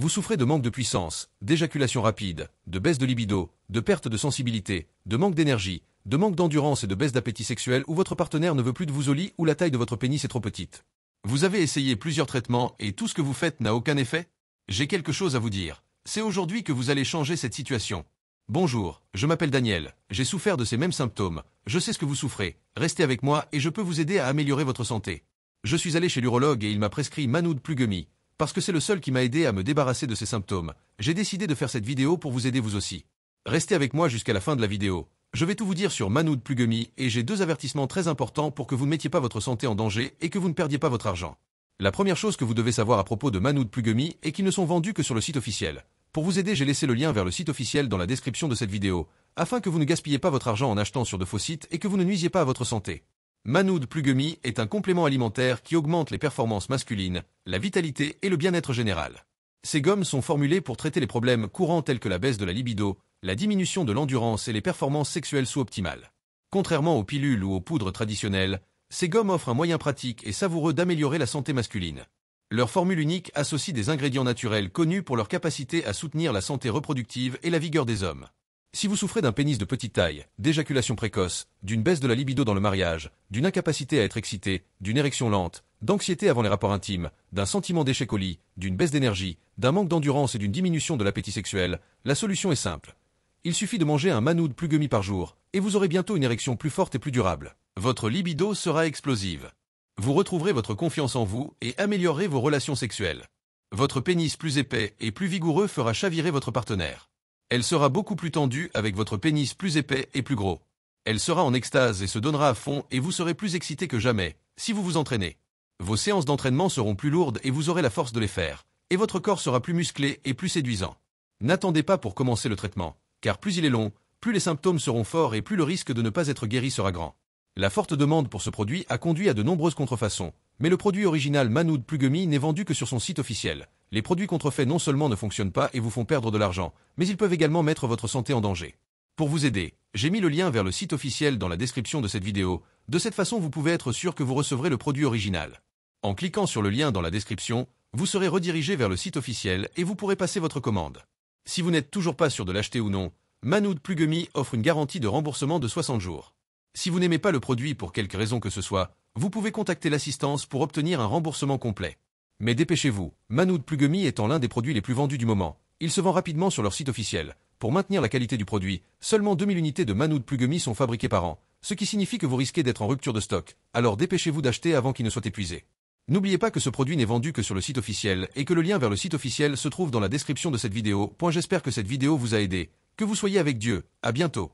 Vous souffrez de manque de puissance, d'éjaculation rapide, de baisse de libido, de perte de sensibilité, de manque d'énergie, de manque d'endurance et de baisse d'appétit sexuel ou votre partenaire ne veut plus de vous au lit ou la taille de votre pénis est trop petite. Vous avez essayé plusieurs traitements et tout ce que vous faites n'a aucun effet J'ai quelque chose à vous dire. C'est aujourd'hui que vous allez changer cette situation. Bonjour, je m'appelle Daniel, j'ai souffert de ces mêmes symptômes, je sais ce que vous souffrez, restez avec moi et je peux vous aider à améliorer votre santé. Je suis allé chez l'urologue et il m'a prescrit Manoud Plugemi, parce que c'est le seul qui m'a aidé à me débarrasser de ces symptômes, j'ai décidé de faire cette vidéo pour vous aider vous aussi. Restez avec moi jusqu'à la fin de la vidéo. Je vais tout vous dire sur Manoud Plugumi et j'ai deux avertissements très importants pour que vous ne mettiez pas votre santé en danger et que vous ne perdiez pas votre argent. La première chose que vous devez savoir à propos de Manoud Plugumi est qu'ils ne sont vendus que sur le site officiel. Pour vous aider, j'ai laissé le lien vers le site officiel dans la description de cette vidéo, afin que vous ne gaspillez pas votre argent en achetant sur de faux sites et que vous ne nuisiez pas à votre santé. Manoud Plugumi est un complément alimentaire qui augmente les performances masculines, la vitalité et le bien-être général. Ces gommes sont formulées pour traiter les problèmes courants tels que la baisse de la libido, la diminution de l'endurance et les performances sexuelles sous-optimales. Contrairement aux pilules ou aux poudres traditionnelles, ces gommes offrent un moyen pratique et savoureux d'améliorer la santé masculine. Leur formule unique associe des ingrédients naturels connus pour leur capacité à soutenir la santé reproductive et la vigueur des hommes. Si vous souffrez d'un pénis de petite taille, d'éjaculation précoce, d'une baisse de la libido dans le mariage, d'une incapacité à être excité, d'une érection lente, d'anxiété avant les rapports intimes, d'un sentiment d'échec au lit, d'une baisse d'énergie, d'un manque d'endurance et d'une diminution de l'appétit sexuel, la solution est simple. Il suffit de manger un manoud plus gummy par jour, et vous aurez bientôt une érection plus forte et plus durable. Votre libido sera explosive. Vous retrouverez votre confiance en vous et améliorerez vos relations sexuelles. Votre pénis plus épais et plus vigoureux fera chavirer votre partenaire. Elle sera beaucoup plus tendue avec votre pénis plus épais et plus gros. Elle sera en extase et se donnera à fond et vous serez plus excité que jamais, si vous vous entraînez. Vos séances d'entraînement seront plus lourdes et vous aurez la force de les faire, et votre corps sera plus musclé et plus séduisant. N'attendez pas pour commencer le traitement, car plus il est long, plus les symptômes seront forts et plus le risque de ne pas être guéri sera grand. La forte demande pour ce produit a conduit à de nombreuses contrefaçons, mais le produit original Manoud Plugumi n'est vendu que sur son site officiel. Les produits contrefaits non seulement ne fonctionnent pas et vous font perdre de l'argent, mais ils peuvent également mettre votre santé en danger. Pour vous aider, j'ai mis le lien vers le site officiel dans la description de cette vidéo, de cette façon vous pouvez être sûr que vous recevrez le produit original. En cliquant sur le lien dans la description, vous serez redirigé vers le site officiel et vous pourrez passer votre commande. Si vous n'êtes toujours pas sûr de l'acheter ou non, Manoud Plugumi offre une garantie de remboursement de 60 jours. Si vous n'aimez pas le produit pour quelque raison que ce soit, vous pouvez contacter l'assistance pour obtenir un remboursement complet. Mais dépêchez-vous, Manoud Plugumi étant l'un des produits les plus vendus du moment, il se vend rapidement sur leur site officiel. Pour maintenir la qualité du produit, seulement 2000 unités de Manoud Plugumi sont fabriquées par an, ce qui signifie que vous risquez d'être en rupture de stock, alors dépêchez-vous d'acheter avant qu'il ne soit épuisé. N'oubliez pas que ce produit n'est vendu que sur le site officiel et que le lien vers le site officiel se trouve dans la description de cette vidéo. J'espère que cette vidéo vous a aidé. Que vous soyez avec Dieu. À bientôt.